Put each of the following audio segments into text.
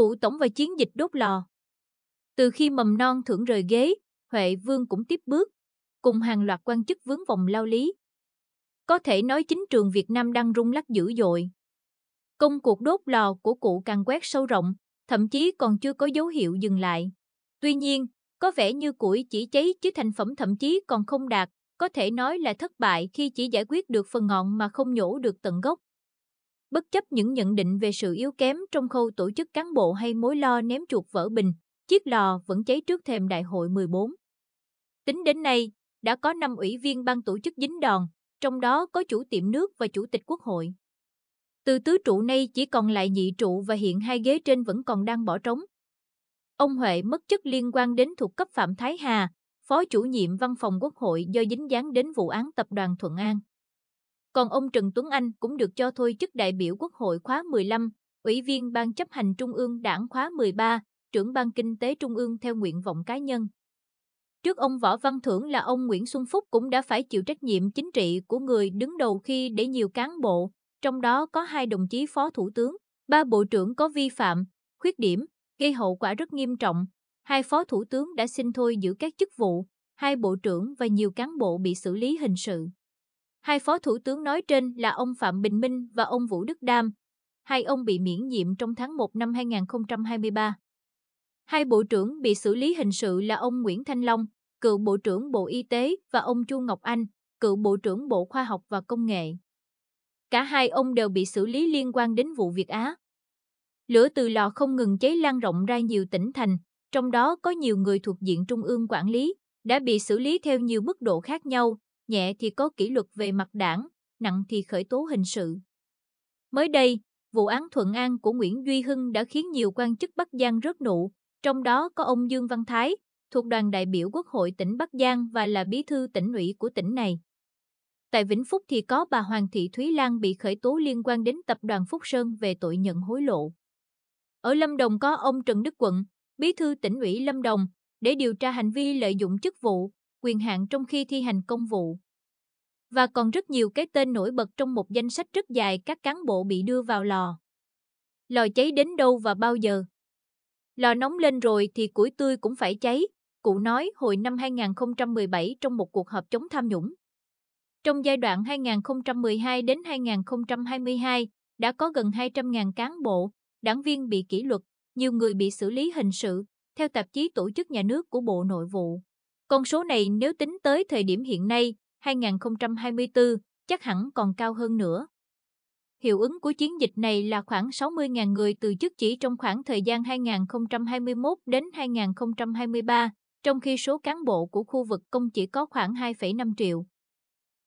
Cụ tổng và chiến dịch đốt lò. Từ khi mầm non thưởng rời ghế, Huệ Vương cũng tiếp bước, cùng hàng loạt quan chức vướng vòng lao lý. Có thể nói chính trường Việt Nam đang rung lắc dữ dội. Công cuộc đốt lò của cụ càng quét sâu rộng, thậm chí còn chưa có dấu hiệu dừng lại. Tuy nhiên, có vẻ như củi chỉ cháy chứ thành phẩm thậm chí còn không đạt, có thể nói là thất bại khi chỉ giải quyết được phần ngọn mà không nhổ được tận gốc bất chấp những nhận định về sự yếu kém trong khâu tổ chức cán bộ hay mối lo ném chuột vỡ bình, chiếc lò vẫn cháy trước thềm đại hội 14. Tính đến nay, đã có 5 ủy viên ban tổ chức dính đòn, trong đó có chủ tiệm nước và chủ tịch quốc hội. Từ tứ trụ nay chỉ còn lại nhị trụ và hiện hai ghế trên vẫn còn đang bỏ trống. Ông Huệ mất chức liên quan đến thuộc cấp Phạm Thái Hà, phó chủ nhiệm văn phòng quốc hội do dính dáng đến vụ án tập đoàn Thuận An. Còn ông Trần Tuấn Anh cũng được cho thôi chức đại biểu Quốc hội khóa 15, Ủy viên Ban chấp hành Trung ương Đảng khóa 13, trưởng Ban Kinh tế Trung ương theo nguyện vọng cá nhân. Trước ông Võ Văn Thưởng là ông Nguyễn Xuân Phúc cũng đã phải chịu trách nhiệm chính trị của người đứng đầu khi để nhiều cán bộ, trong đó có hai đồng chí phó thủ tướng, ba bộ trưởng có vi phạm, khuyết điểm, gây hậu quả rất nghiêm trọng. Hai phó thủ tướng đã xin thôi giữ các chức vụ, hai bộ trưởng và nhiều cán bộ bị xử lý hình sự. Hai phó thủ tướng nói trên là ông Phạm Bình Minh và ông Vũ Đức Đam. Hai ông bị miễn nhiệm trong tháng 1 năm 2023. Hai bộ trưởng bị xử lý hình sự là ông Nguyễn Thanh Long, cựu Bộ trưởng Bộ Y tế và ông Chu Ngọc Anh, cựu Bộ trưởng Bộ Khoa học và Công nghệ. Cả hai ông đều bị xử lý liên quan đến vụ việc Á. Lửa từ lò không ngừng cháy lan rộng ra nhiều tỉnh thành, trong đó có nhiều người thuộc diện trung ương quản lý, đã bị xử lý theo nhiều mức độ khác nhau nhẹ thì có kỷ luật về mặt đảng, nặng thì khởi tố hình sự. Mới đây, vụ án Thuận An của Nguyễn Duy Hưng đã khiến nhiều quan chức Bắc Giang rất nụ, trong đó có ông Dương Văn Thái, thuộc đoàn đại biểu Quốc hội tỉnh Bắc Giang và là bí thư tỉnh ủy của tỉnh này. Tại Vĩnh Phúc thì có bà Hoàng Thị Thúy Lan bị khởi tố liên quan đến tập đoàn Phúc Sơn về tội nhận hối lộ. Ở Lâm Đồng có ông Trần Đức Quận, bí thư tỉnh ủy Lâm Đồng, để điều tra hành vi lợi dụng chức vụ, quyền hạn trong khi thi hành công vụ và còn rất nhiều cái tên nổi bật trong một danh sách rất dài các cán bộ bị đưa vào lò. Lò cháy đến đâu và bao giờ? Lò nóng lên rồi thì củi tươi cũng phải cháy, cụ nói hồi năm 2017 trong một cuộc họp chống tham nhũng. Trong giai đoạn 2012 đến 2022, đã có gần 200.000 cán bộ, đảng viên bị kỷ luật, nhiều người bị xử lý hình sự, theo tạp chí Tổ chức Nhà nước của Bộ Nội vụ. Con số này nếu tính tới thời điểm hiện nay 2024 chắc hẳn còn cao hơn nữa. Hiệu ứng của chiến dịch này là khoảng 60.000 người từ chức chỉ trong khoảng thời gian 2021 đến 2023, trong khi số cán bộ của khu vực công chỉ có khoảng 2,5 triệu.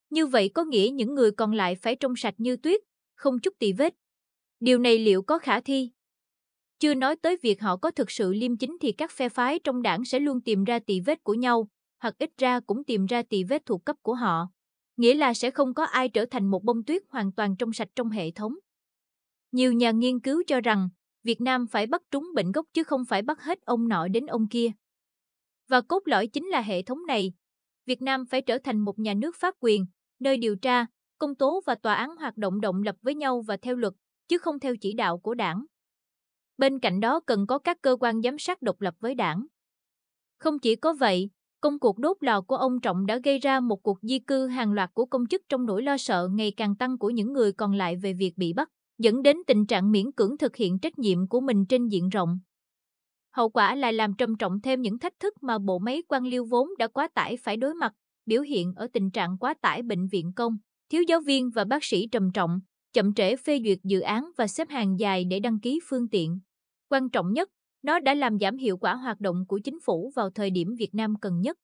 Như vậy có nghĩa những người còn lại phải trong sạch như tuyết, không chút tỳ vết. Điều này liệu có khả thi? Chưa nói tới việc họ có thực sự liêm chính thì các phe phái trong đảng sẽ luôn tìm ra tỳ vết của nhau, hoặc ít ra cũng tìm ra tỳ vết thuộc cấp của họ. Nghĩa là sẽ không có ai trở thành một bông tuyết hoàn toàn trong sạch trong hệ thống. Nhiều nhà nghiên cứu cho rằng, Việt Nam phải bắt trúng bệnh gốc chứ không phải bắt hết ông nọ đến ông kia. Và cốt lõi chính là hệ thống này. Việt Nam phải trở thành một nhà nước pháp quyền, nơi điều tra, công tố và tòa án hoạt động động lập với nhau và theo luật, chứ không theo chỉ đạo của đảng. Bên cạnh đó cần có các cơ quan giám sát độc lập với đảng. Không chỉ có vậy, Công cuộc đốt lò của ông Trọng đã gây ra một cuộc di cư hàng loạt của công chức trong nỗi lo sợ ngày càng tăng của những người còn lại về việc bị bắt, dẫn đến tình trạng miễn cưỡng thực hiện trách nhiệm của mình trên diện rộng. Hậu quả là làm trầm trọng thêm những thách thức mà bộ máy quan liêu vốn đã quá tải phải đối mặt, biểu hiện ở tình trạng quá tải bệnh viện công, thiếu giáo viên và bác sĩ trầm trọng, chậm trễ phê duyệt dự án và xếp hàng dài để đăng ký phương tiện. Quan trọng nhất nó đã làm giảm hiệu quả hoạt động của chính phủ vào thời điểm Việt Nam cần nhất.